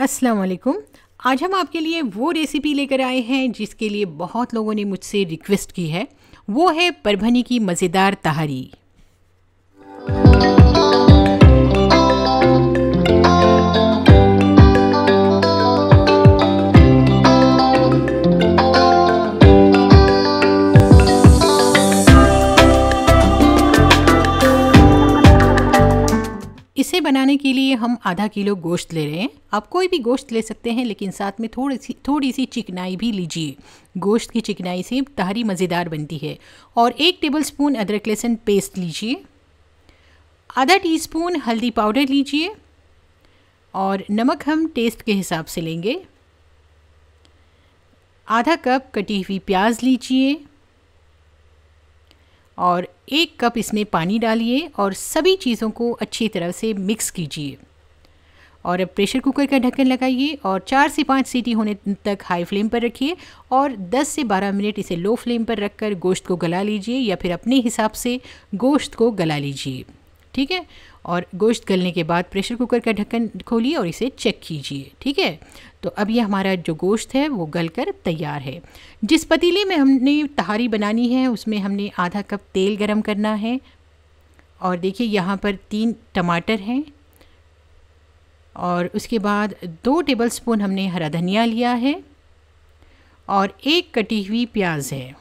अस्सलाम वालेकुम आज हम आपके लिए वो रेसिपी लेकर आए हैं जिसके लिए बहुत लोगों ने मुझसे रिक्वेस्ट की है वो है परभनी की मज़ेदार तहारी बनाने के लिए हम आधा किलो गोश्त ले रहे हैं आप कोई भी गोश्त ले सकते हैं लेकिन साथ में थोड़ी सी थोड़ी सी चिकनाई भी लीजिए गोश्त की चिकनाई से तहरी मज़ेदार बनती है और एक टेबल स्पून अदरक लहसुन पेस्ट लीजिए आधा टी स्पून हल्दी पाउडर लीजिए और नमक हम टेस्ट के हिसाब से लेंगे आधा कप कटी हुई प्याज लीजिए और एक कप इसमें पानी डालिए और सभी चीज़ों को अच्छी तरह से मिक्स कीजिए और अब प्रेशर कुकर का ढक्कन लगाइए और चार से पाँच सीटी होने तक हाई फ्लेम पर रखिए और 10 से 12 मिनट इसे लो फ्लेम पर रखकर गोश्त को गला लीजिए या फिर अपने हिसाब से गोश्त को गला लीजिए ठीक है और गोश्त गलने के बाद प्रेशर कुकर का ढक्कन खोलिए और इसे चेक कीजिए ठीक है तो अब ये हमारा जो गोश्त है वो गल कर तैयार है जिस पतीले में हमने तहारी बनानी है उसमें हमने आधा कप तेल गरम करना है और देखिए यहाँ पर तीन टमाटर हैं और उसके बाद दो टेबल स्पून हमने हरा धनिया लिया है और एक कटी हुई प्याज है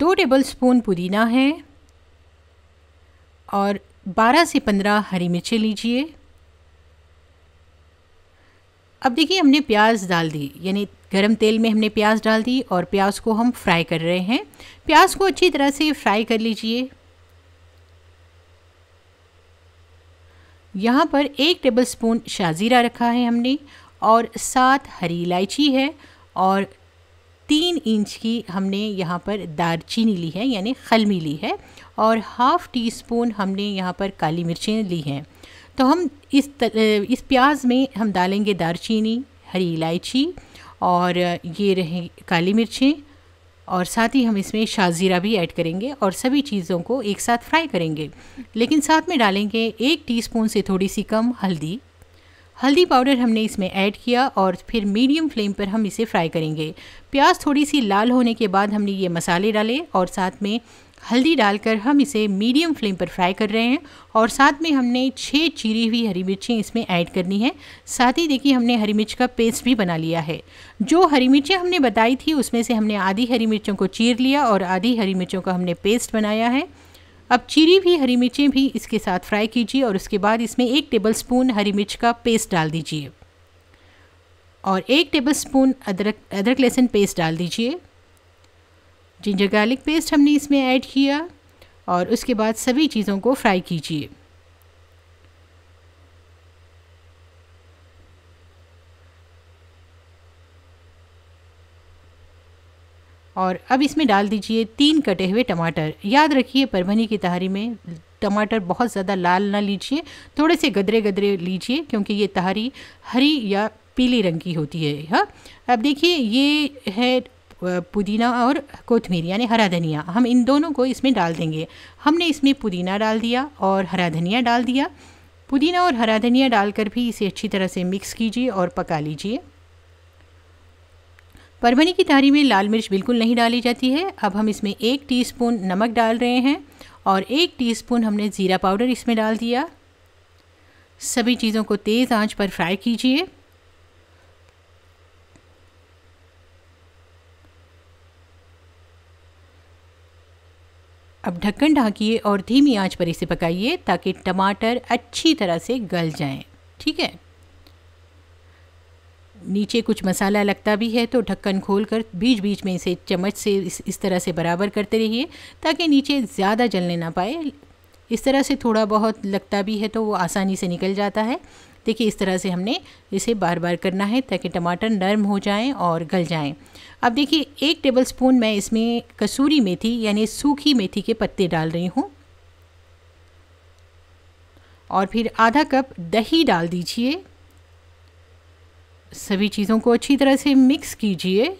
दो टेबल स्पून पुदीना है और 12 से 15 हरी मिर्चें लीजिए अब देखिए हमने प्याज डाल दी यानी गरम तेल में हमने प्याज डाल दी और प्याज को हम फ्राई कर रहे हैं प्याज को अच्छी तरह से फ्राई कर लीजिए यहाँ पर एक टेबल स्पून शाजीरा रखा है हमने और सात हरी इलायची है और तीन इंच की हमने यहाँ पर दारचीनी ली है यानी खलमी ली है और हाफ़ टी स्पून हमने यहाँ पर काली मिर्चें ली हैं तो हम इस तर, इस प्याज में हम डालेंगे दारचीनी हरी इलायची और ये रहे काली मिर्चें और साथ ही हम इसमें शाहज़ीरा भी ऐड करेंगे और सभी चीज़ों को एक साथ फ्राई करेंगे लेकिन साथ में डालेंगे एक टीस्पून से थोड़ी सी कम हल्दी हल्दी पाउडर हमने इसमें ऐड किया और फिर मीडियम फ्लेम पर हम इसे फ्राई करेंगे प्याज थोड़ी सी लाल होने के बाद हमने ये मसाले डाले और साथ में हल्दी डालकर हम इसे मीडियम फ्लेम पर फ्राई कर रहे हैं और साथ में हमने छः चीरी हुई हरी मिर्चें इसमें ऐड करनी है साथ ही देखिए हमने हरी मिर्च का पेस्ट भी बना लिया है जो हरी मिर्चें हमने बताई थी उसमें से हमने आधी हरी मिर्चों को चीर लिया और आधी हरी मिर्चों का हमने पेस्ट बनाया है अब चीरी हुई हरी मिर्चें भी इसके साथ फ्राई कीजिए और उसके बाद इसमें एक टेबल स्पून हरी मिर्च का पेस्ट डाल दीजिए और एक टेबल स्पून अदरक अदरक लहसुन पेस्ट डाल दीजिए जिंजर गार्लिक पेस्ट हमने इसमें ऐड किया और उसके बाद सभी चीज़ों को फ्राई कीजिए और अब इसमें डाल दीजिए तीन कटे हुए टमाटर याद रखिए परभनी की तहारी में टमाटर बहुत ज़्यादा लाल ना लीजिए थोड़े से गदरे गदरे लीजिए क्योंकि ये तहारी हरी या पीली रंग की होती है हाँ अब देखिए ये है पुदीना और कोथमीर यानी हरा धनिया हम इन दोनों को इसमें डाल देंगे हमने इसमें पुदीना डाल दिया और हरा धनिया डाल दिया पुदीना और हरा धनिया डालकर भी इसे अच्छी तरह से मिक्स कीजिए और पका लीजिए परवनी की तारी में लाल मिर्च बिल्कुल नहीं डाली जाती है अब हम इसमें एक टीस्पून नमक डाल रहे हैं और एक टीस्पून हमने ज़ीरा पाउडर इसमें डाल दिया सभी चीज़ों को तेज़ आंच पर फ्राई कीजिए अब ढक्कन ढाकिए और धीमी आंच पर इसे पकाइए ताकि टमाटर अच्छी तरह से गल जाएं ठीक है नीचे कुछ मसाला लगता भी है तो ढक्कन खोलकर बीच बीच में इसे चम्मच से इस, इस तरह से बराबर करते रहिए ताकि नीचे ज़्यादा जलने ना पाए इस तरह से थोड़ा बहुत लगता भी है तो वो आसानी से निकल जाता है देखिए इस तरह से हमने इसे बार बार करना है ताकि टमाटर नरम हो जाएं और गल जाएं अब देखिए एक टेबलस्पून मैं इसमें कसूरी मेथी यानी सूखी मेथी के पत्ते डाल रही हूँ और फिर आधा कप दही डाल दीजिए सभी चीज़ों को अच्छी तरह से मिक्स कीजिए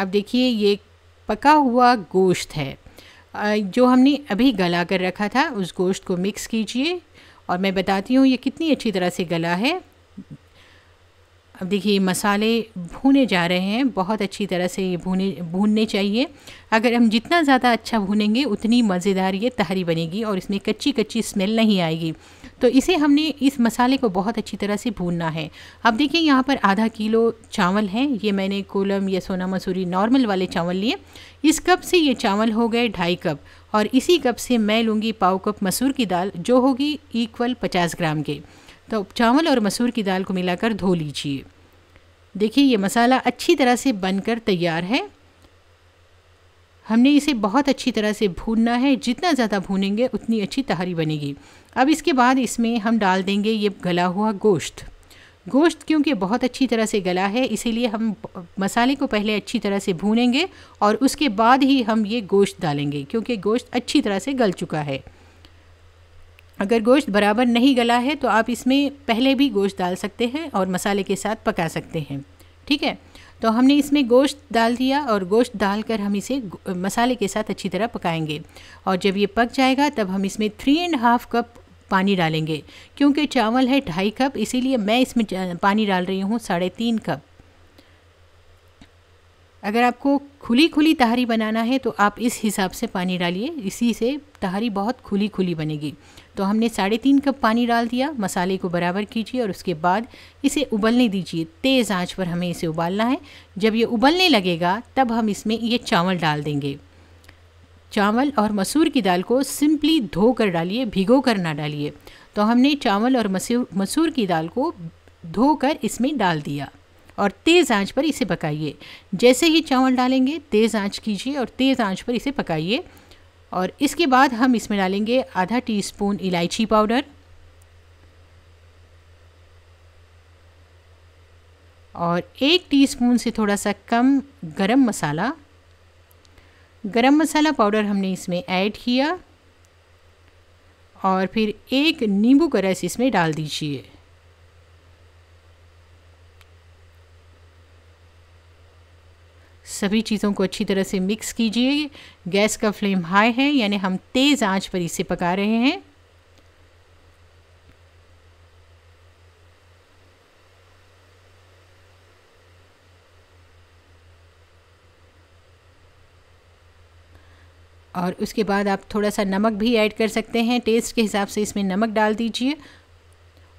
अब देखिए ये पका हुआ गोश्त है जो हमने अभी गला कर रखा था उस गोश्त को मिक्स कीजिए और मैं बताती हूँ ये कितनी अच्छी तरह से गला है अब देखिए मसाले भूने जा रहे हैं बहुत अच्छी तरह से ये भूने भूनने चाहिए अगर हम जितना ज़्यादा अच्छा भूनेंगे उतनी मज़ेदार ये तहरी बनेगी और इसमें कच्ची कच्ची स्मेल नहीं आएगी तो इसे हमने इस मसाले को बहुत अच्छी तरह से भूनना है अब देखिए यहाँ पर आधा किलो चावल है ये मैंने कोलम या सोना मसूरी नॉर्मल वाले चावल लिए इस कप से ये चावल हो गए ढाई कप और इसी कप से मैं लूँगी पाव कप मसूर की दाल जो होगी इक्वल पचास ग्राम के तो चावल और मसूर की दाल को मिलाकर धो लीजिए देखिए ये मसाला अच्छी तरह से बनकर तैयार है हमने इसे बहुत अच्छी तरह से भूनना है जितना ज़्यादा भूनेंगे उतनी अच्छी तहरी बनेगी अब इसके बाद इसमें हम डाल देंगे ये गला हुआ गोश्त गोश्त क्योंकि बहुत अच्छी तरह से गला है इसीलिए हम मसाले को पहले अच्छी तरह से भूनेंगे और उसके बाद ही हम ये गोश्त डालेंगे क्योंकि गोश्त अच्छी तरह से गल चुका है अगर गोश्त बराबर नहीं गला है तो आप इसमें पहले भी गोश्त डाल सकते हैं और मसाले के साथ पका सकते हैं ठीक है तो हमने इसमें गोश्त डाल दिया और गोश्त डालकर हम इसे मसाले के साथ अच्छी तरह पकाएंगे और जब ये पक जाएगा तब हम इसमें थ्री एंड हाफ कप पानी डालेंगे क्योंकि चावल है ढाई कप इसीलिए मैं इसमें पानी डाल रही हूँ साढ़े तीन कप अगर आपको खुली खुली तहारी बनाना है तो आप इस हिसाब से पानी डालिए इसी से तहारी बहुत खुली खुली बनेगी तो हमने साढ़े तीन कप पानी डाल दिया मसाले को बराबर कीजिए और उसके बाद इसे उबलने दीजिए तेज़ आंच पर हमें इसे उबालना है जब ये उबलने लगेगा तब हम इसमें ये चावल डाल देंगे चावल और मसूर की दाल को सिंपली धो कर डालिए भिगो कर ना डालिए तो हमने चावल और मसूर मसूर की दाल को धो कर इसमें डाल दिया और तेज़ आंच पर इसे पकाइए जैसे ही चावल डालेंगे तेज़ आंच कीजिए और तेज़ आंच पर इसे पकाइए और इसके बाद हम इसमें डालेंगे आधा टीस्पून इलायची पाउडर और एक टीस्पून से थोड़ा सा कम गरम मसाला गरम मसाला पाउडर हमने इसमें ऐड किया और फिर एक नींबू का रस इसमें डाल दीजिए सभी चीज़ों को अच्छी तरह से मिक्स कीजिए गैस का फ्लेम हाई है यानी हम तेज़ आंच पर इसे पका रहे हैं और उसके बाद आप थोड़ा सा नमक भी ऐड कर सकते हैं टेस्ट के हिसाब से इसमें नमक डाल दीजिए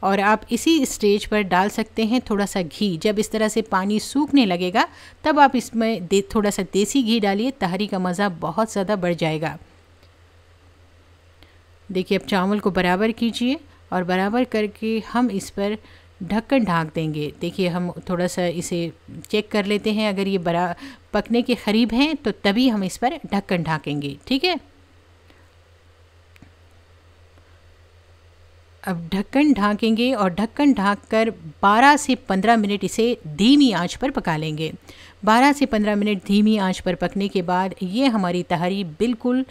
और आप इसी स्टेज पर डाल सकते हैं थोड़ा सा घी जब इस तरह से पानी सूखने लगेगा तब आप इसमें दे थोड़ा सा देसी घी डालिए तहरी का मज़ा बहुत ज़्यादा बढ़ जाएगा देखिए अब चावल को बराबर कीजिए और बराबर करके हम इस पर ढक्कन ढाँक देंगे देखिए हम थोड़ा सा इसे चेक कर लेते हैं अगर ये बरा पकने के करीब हैं तो तभी हम इस पर ढक्कन ढाँकेंगे ठीक है अब ढक्कन ढाकेंगे और ढक्कन कर 12 से 15 मिनट इसे धीमी आंच पर पका लेंगे 12 से 15 मिनट धीमी आंच पर पकने के बाद ये हमारी तहरी बिल्कुल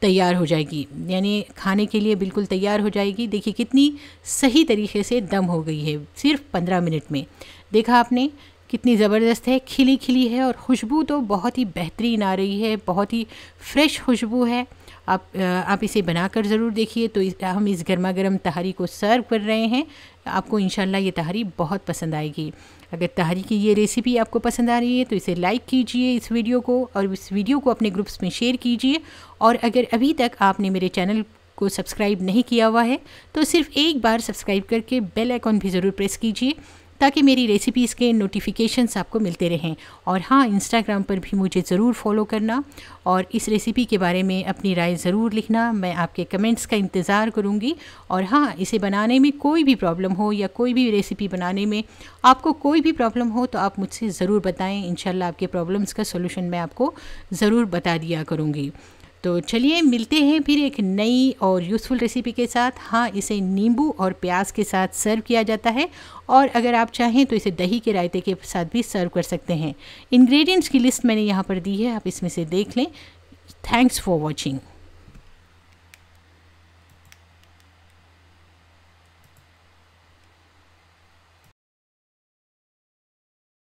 तैयार हो जाएगी यानी खाने के लिए बिल्कुल तैयार हो जाएगी देखिए कितनी सही तरीके से दम हो गई है सिर्फ पंद्रह मिनट में देखा आपने कितनी ज़बरदस्त है खिली खिली है और खुशबू तो बहुत ही बेहतरीन आ रही है बहुत ही फ्रेश खुशबू है आप आप इसे बनाकर ज़रूर देखिए तो इस, हम इस गर्मा गर्म तहारी को सर्व कर रहे हैं आपको इन ये तहारी बहुत पसंद आएगी अगर तहारी की ये रेसिपी आपको पसंद आ रही है तो इसे लाइक कीजिए इस वीडियो को और इस वीडियो को अपने ग्रुप्स में शेयर कीजिए और अगर अभी तक आपने मेरे चैनल को सब्सक्राइब नहीं किया हुआ है तो सिर्फ एक बार सब्सक्राइब करके बेल आइकॉन भी ज़रूर प्रेस कीजिए ताकि मेरी रेसिपीज़ के नोटिफिकेशंस आपको मिलते रहें और हाँ इंस्टाग्राम पर भी मुझे ज़रूर फॉलो करना और इस रेसिपी के बारे में अपनी राय ज़रूर लिखना मैं आपके कमेंट्स का इंतज़ार करूँगी और हाँ इसे बनाने में कोई भी प्रॉब्लम हो या कोई भी रेसिपी बनाने में आपको कोई भी प्रॉब्लम हो तो आप मुझसे ज़रूर बताएँ इन आपके प्रॉब्लम्स का सोल्यूशन मैं आपको ज़रूर बता दिया करूँगी तो चलिए मिलते हैं फिर एक नई और यूज़फुल रेसिपी के साथ हाँ इसे नींबू और प्याज के साथ सर्व किया जाता है और अगर आप चाहें तो इसे दही के रायते के साथ भी सर्व कर सकते हैं इंग्रेडिएंट्स की लिस्ट मैंने यहाँ पर दी है आप इसमें से देख लें थैंक्स फॉर वॉचिंग